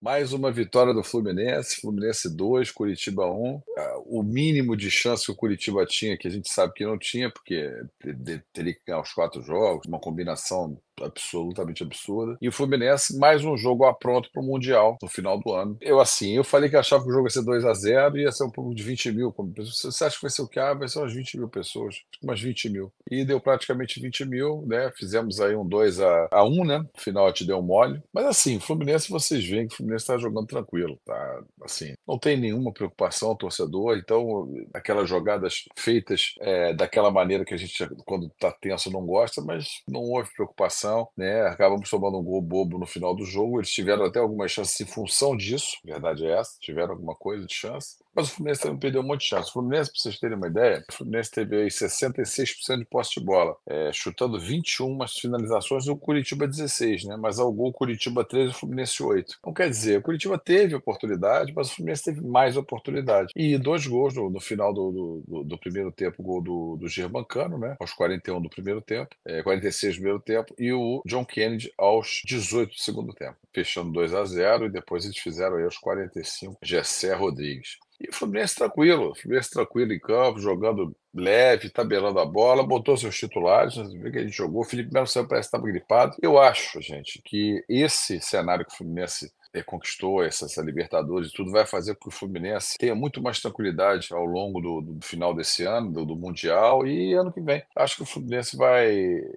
Mais uma vitória do Fluminense, Fluminense 2, Curitiba 1. Ah, o mínimo de chance que o Curitiba tinha, que a gente sabe que não tinha, porque teria que ganhar os quatro jogos, uma combinação absolutamente absurda. E o Fluminense, mais um jogo apronto para o Mundial no final do ano. Eu, assim, eu falei que achava que o jogo ia ser 2 a 0 e ia ser um pouco de 20 mil. Você acha que vai ser o que? Ah, vai ser umas 20 mil pessoas, tipo umas 20 mil. E deu praticamente 20 mil, né? Fizemos aí um 2 a, a 1 né? No final te deu mole. Mas assim, o Fluminense, vocês veem que o Fluminense está jogando tranquilo, tá? Assim, não tem nenhuma preocupação ao torcedor. Então, aquelas jogadas feitas é, daquela maneira que a gente, quando está tenso, não gosta, mas não houve preocupação pressão, né? Acabamos tomando um gol bobo no final do jogo. Eles tiveram até algumas chances em função disso, verdade é essa, tiveram alguma coisa de chance. Mas o Fluminense também perdeu um monte de chance. O Fluminense, para vocês terem uma ideia, o Fluminense teve aí 66% de posse de bola, é, chutando 21 finalizações, o Curitiba 16, né? Mas ao gol, Curitiba 13 e o Fluminense 8. Então quer dizer, o Curitiba teve oportunidade, mas o Fluminense teve mais oportunidade. E dois gols no, no final do, do, do, primeiro tempo, o gol do, do Germancano, né? Aos 41 do primeiro tempo, é, 46 do primeiro tempo, e o John Kennedy aos 18 do segundo tempo, fechando 2 a 0 e depois eles fizeram aí aos 45, Gessé Rodrigues. E o Fluminense tranquilo, o Fluminense tranquilo em campo, jogando leve, tabelando a bola, botou seus titulares, vê que a gente jogou, o Felipe Melo saiu parece que estava gripado. Eu acho, gente, que esse cenário que o Fluminense eh, conquistou essa, essa, Libertadores, tudo vai fazer com que o Fluminense tenha muito mais tranquilidade ao longo do, do final desse ano, do, do, Mundial e ano que vem. Acho que o Fluminense vai,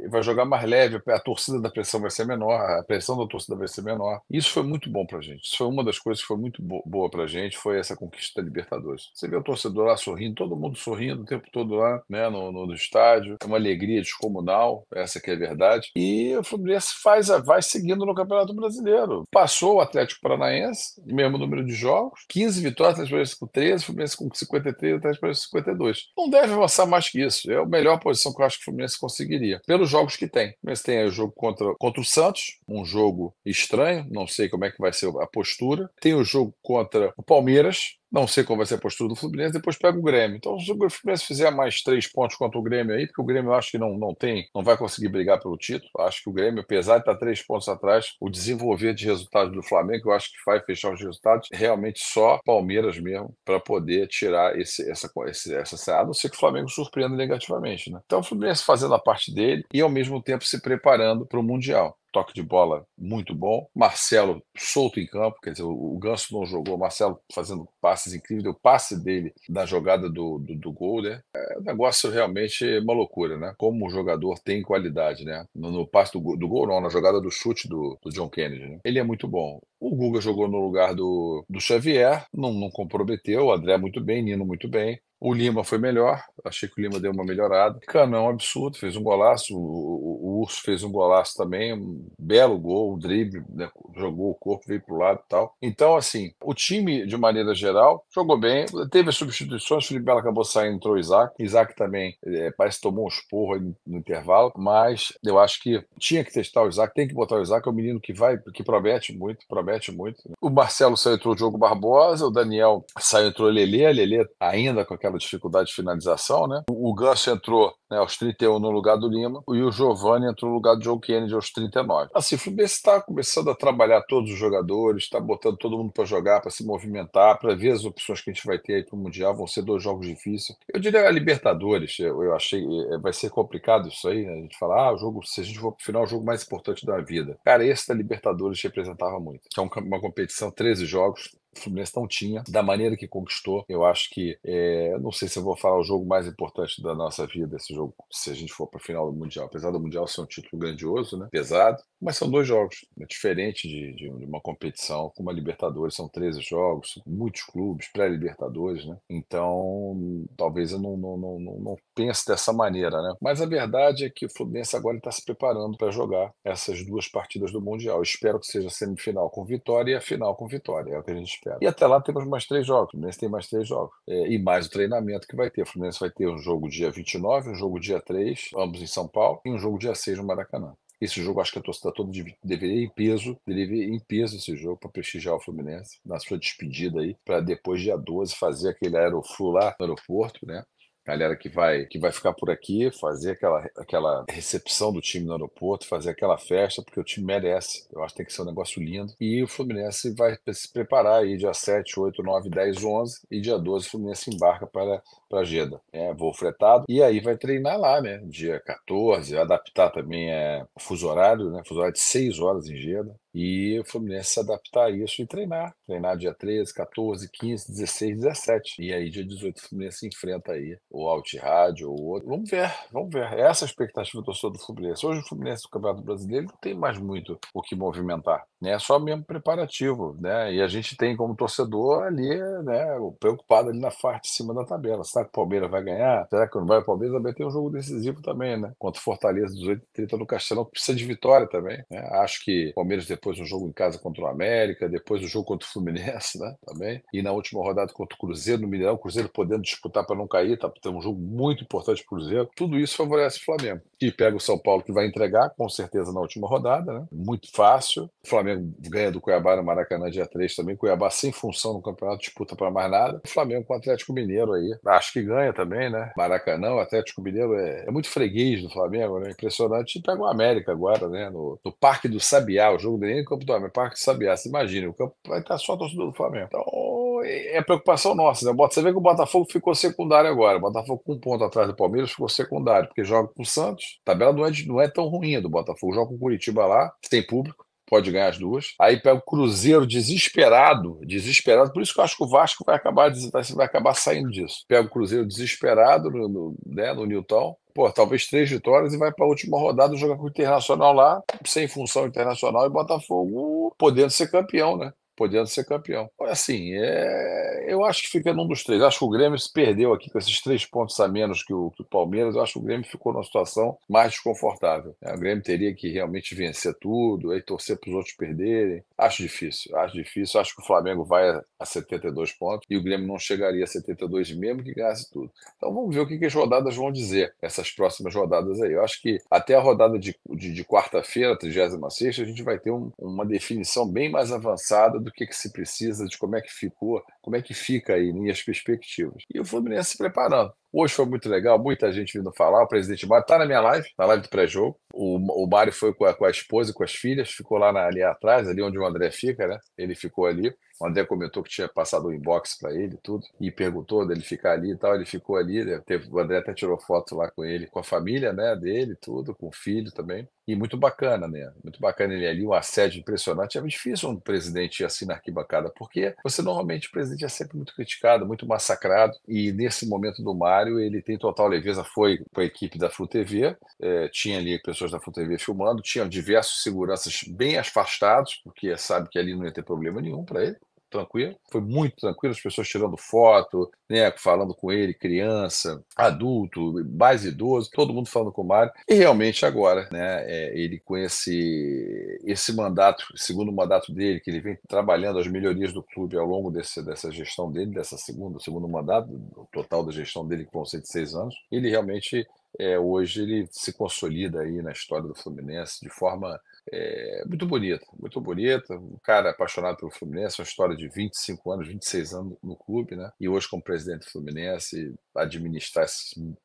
vai jogar mais leve, a torcida da pressão vai ser menor, a pressão da torcida vai ser menor. Isso foi muito bom pra gente. Isso foi uma das coisas que foi muito bo boa pra gente, foi essa conquista da Libertadores. Você vê o torcedor lá sorrindo, todo mundo sorrindo o tempo todo lá, né, no, no, no estádio. É uma alegria descomunal, essa que é a verdade. E o Fluminense faz a, vai seguindo no Campeonato Brasileiro. Passou até Atlético Paranaense, mesmo número de jogos, 15 vitórias, Atlético Paranaense com 13, Fluminense com 53, Atlético Paranaense com 52. Não deve avançar mais que isso. É a melhor posição que eu acho que o Fluminense conseguiria, pelos jogos que tem. Mas tem o jogo contra, contra o Santos, um jogo estranho, não sei como é que vai ser a postura. Tem o jogo contra o Palmeiras, não sei qual vai ser a postura do Fluminense, depois pega o Grêmio. Então, se o Fluminense fizer mais três pontos contra o Grêmio aí, porque o Grêmio eu acho que não, não tem, não vai conseguir brigar pelo título. Acho que o Grêmio, apesar de estar três pontos atrás, o desenvolver de resultados do Flamengo, eu acho que vai fechar os resultados realmente só Palmeiras mesmo, para poder tirar esse, essa, esse, essa a não ser que o Flamengo surpreenda negativamente. Né? Então, o Fluminense fazendo a parte dele e, ao mesmo tempo, se preparando para o Mundial toque de bola muito bom. Marcelo solto em campo, quer dizer, o Ganso não jogou, Marcelo fazendo passes incríveis, o passe dele na jogada do, do, do gol, né? É um negócio realmente uma loucura, né? Como o jogador tem qualidade, né? No, no passe do, do gol, não, na jogada do chute do, do John Kennedy, né? Ele é muito bom. O Guga jogou no lugar do, do Xavier, não, não comprometeu, o André muito bem, Nino muito bem. O Lima foi melhor, achei que o Lima deu uma melhorada. Canão é absurdo, fez um golaço. O, o, Urso fez um golaço também, um belo gol, um drible, né, jogou o corpo, veio para o lado e tal. Então, assim, o time, de maneira geral, jogou bem. Teve as substituições, o Felipe Melo acabou saindo, entrou o Isaac. Isaac também é, parece que tomou um esporro no, intervalo, mas eu acho que tinha que testar o Isaac, tem que botar o Isaac, é um menino que vai, que promete muito, promete muito. O Marcelo saiu, entrou o Diogo Barbosa, o Daniel saiu, entrou o Lelê, a Lelê ainda com aquela dificuldade de finalização, né? O Ganso entrou né, aos 31 no lugar do Lima e o Giovani entrou no lugar do João Kennedy aos 39. Assim, o Fluminense está começando a trabalhar trabalhar todos os jogadores, está botando todo mundo para jogar, para se movimentar, para ver as opções que a gente vai ter aí para o Mundial. Vão ser dois jogos difíceis. Eu diria a Libertadores, eu, eu achei, é, é, vai ser complicado isso aí, né? A gente falar, ah, o jogo, se a gente for para o final, é o jogo mais importante da vida. Cara, esse da Libertadores representava muito. É então, uma competição, 13 jogos, o Fluminense não tinha, da maneira que conquistou. Eu acho que, é, não sei se eu vou falar o jogo mais importante da nossa vida, esse jogo, se a gente for para a final do Mundial. Apesar do Mundial ser um título grandioso, né? pesado, mas são dois jogos. É diferente de, de uma competição como a Libertadores, são 13 jogos, muitos clubes, pré-Libertadores, né? Então, talvez eu não, não, não, não pense dessa maneira, né? Mas a verdade é que o Fluminense agora está se preparando para jogar essas duas partidas do Mundial. espero que seja a semifinal com vitória e a final com vitória. É o que a gente e até lá temos mais três jogos. O Fluminense tem mais três jogos. É, e mais o treinamento que vai ter. O Fluminense vai ter um jogo dia 29, um jogo dia 3, ambos em São Paulo, e um jogo dia 6 no Maracanã. Esse jogo, acho que a torcida toda deveria ir em peso, deveria ir em peso esse jogo para prestigiar o Fluminense na sua despedida aí, para depois, dia 12, fazer aquele aeroflu lá no aeroporto, né? galera que vai que vai ficar por aqui, fazer aquela, aquela recepção do time no aeroporto, fazer aquela festa, porque o time merece. Eu acho que tem que ser um negócio lindo. E o Fluminense vai se preparar aí dia 7, 8, 9, 10, 11 e dia 12 o Fluminense embarca para para Jeddah, é, voo fretado, e aí vai treinar lá, né, dia 14, adaptar também é, fuso horário, né, fuso horário de 6 horas em Jeddah, e o Fluminense se adaptar a isso e treinar. Treinar dia 13, 14, 15, 16, 17. E aí, dia 18, o Fluminense enfrenta aí o Alt Rádio ou outro. Vamos ver, vamos ver. É essa é a expectativa do torcedor do Fluminense. Hoje, o Fluminense do Campeonato Brasileiro não tem mais muito o que movimentar. Né? É só mesmo preparativo. Né? E a gente tem como torcedor ali, né, preocupado ali na parte de cima da tabela. Será que o Palmeiras vai ganhar? Será que não vai? O Palmeiras também tem um jogo decisivo também, né? Contra o Fortaleza, 18 30 no Castelão, que precisa de vitória também. Né? Acho que o Palmeiras, depois depois um jogo em casa contra o América, depois o um jogo contra o Fluminense, né? Também. E na última rodada contra o Cruzeiro no Mineirão, o Cruzeiro podendo disputar para não cair, tá? Tem um jogo muito importante para o Cruzeiro. Tudo isso favorece o Flamengo, E pega o São Paulo, que vai entregar, com certeza, na última rodada, né? Muito fácil. O Flamengo ganha do Cuiabá no Maracanã dia 3 também. Cuiabá sem função no campeonato, disputa para mais nada. O Flamengo com o Atlético Mineiro aí. Acho que ganha também, né? Maracanã, o Atlético Mineiro é, é muito freguês do Flamengo, né? Impressionante. E pega o América agora, né? No, no Parque do Sabiá, o jogo dele Arena, Campo do Flamengo, Parque Sabiá. Você imagina, o campo vai estar só torcedor do Flamengo. Então, é, é preocupação nossa, né? Você vê que o Botafogo ficou secundário agora. O Botafogo com um ponto atrás do Palmeiras ficou secundário, porque joga com o Santos. A tabela não é, não é tão ruim do Botafogo. Joga com o Curitiba lá, tem público pode ganhar as duas. Aí pega o Cruzeiro desesperado, desesperado. Por isso que eu acho que o Vasco vai acabar, vai acabar saindo disso. Pega o Cruzeiro desesperado no, no, né, no Newton, pô, talvez três vitórias e vai para a última rodada jogar com o Internacional lá, sem função internacional e Botafogo podendo ser campeão, né? podendo ser campeão. Assim, é, eu acho que fica num dos três. Acho que o Grêmio se perdeu aqui com esses três pontos a menos que o, que o Palmeiras. Eu acho que o Grêmio ficou numa situação mais desconfortável. É, o Grêmio teria que realmente vencer tudo, e torcer para os outros perderem. Acho difícil, acho difícil. Acho que o Flamengo vai a 72 pontos e o Grêmio não chegaria a 72 mesmo que ganhasse tudo. Então vamos ver o que, que as rodadas vão dizer, essas próximas rodadas aí. Eu acho que até a rodada de, de, de quarta-feira, 36, a gente vai ter um, uma definição bem mais avançada do do que, que se precisa, de como é que ficou, como é que fica aí, minhas as perspectivas. E o Fluminense se preparando. Hoje foi muito legal, muita gente vindo falar. O presidente Mário está na minha live, tá na live do pré-jogo. O, o Mário foi com a, com a esposa e com as filhas, ficou lá na, ali atrás, ali onde o André fica, né? Ele ficou ali. O André comentou que tinha passado um inbox para ele tudo, e perguntou dele ficar ali e tal. Ele ficou ali, né? Teve, o André até tirou foto lá com ele, com a família né, dele, tudo, com o filho também. E muito bacana, né? Muito bacana ele ali, um assédio impressionante. É difícil um presidente assim na arquibancada, porque você normalmente o presidente é sempre muito criticado, muito massacrado, e nesse momento do Mário documentário ele tem total leveza. Foi com a equipe da Flu TV, é, tinha ali pessoas da Flu TV filmando, tinha diversos seguranças bem afastados, porque sabe que ali não ia ter problema nenhum para ele tranquilo, foi muito tranquilo, as pessoas tirando foto, né, falando com ele, criança, adulto, mais idoso, todo mundo falando com o Mário. E realmente agora, né, é, ele com esse, esse mandato, segundo mandato dele, que ele vem trabalhando as melhorias do clube ao longo desse, dessa gestão dele, dessa segunda, segundo mandato, total da gestão dele com 106 anos, ele realmente é, hoje ele se consolida aí na história do Fluminense de forma é, muito bonita, muito bonita. Um cara apaixonado pelo Fluminense, uma história de 25 anos, 26 anos no clube, né? E hoje, como presidente do Fluminense, administrar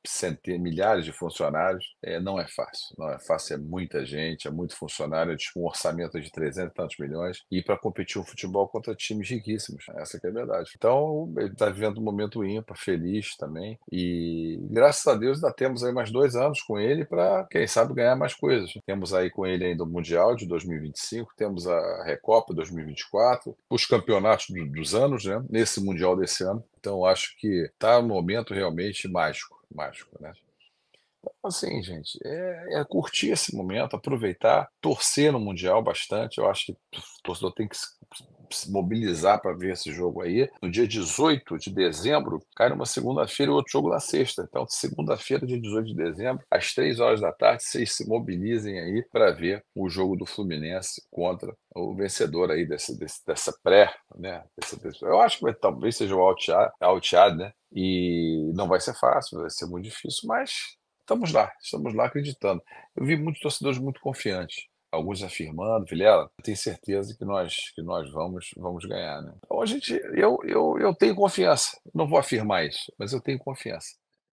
centenas, milhares de funcionários é, não é fácil. Não é fácil, é muita gente, é muito funcionário, com um orçamento de 300 e tantos milhões e para competir o um futebol contra times riquíssimos. Essa é a verdade. Então, ele está vivendo um momento ímpar, feliz também. E graças a Deus ainda temos aí mais dois anos com ele para, quem sabe, ganhar mais coisas. Temos aí com ele ainda o Mundial de 2025, temos a Recopa 2024, os campeonatos dos anos, né? Nesse Mundial desse ano. Então, acho que está um momento realmente mágico, mágico, né? Então, assim, gente, é, é, curtir esse momento, aproveitar, torcer no Mundial bastante. Eu acho que o torcedor tem que se mobilizar para ver esse jogo aí. No dia 18 de dezembro, cai numa segunda-feira e outro jogo na sexta. Então, segunda-feira, dia 18 de dezembro, às 3 horas da tarde, vocês se mobilizem aí para ver o jogo do Fluminense contra o vencedor aí desse, desse dessa pré, né? eu acho que vai, talvez seja o Alteado, Alteado, né? E não vai ser fácil, vai ser muito difícil, mas estamos lá, estamos lá acreditando. Eu vi muitos torcedores muito confiantes alguns afirmando, Vilela, tenho certeza que nós que nós vamos vamos ganhar, né? Então a gente, eu, eu, eu tenho confiança. Não vou afirmar isso, mas eu tenho confiança.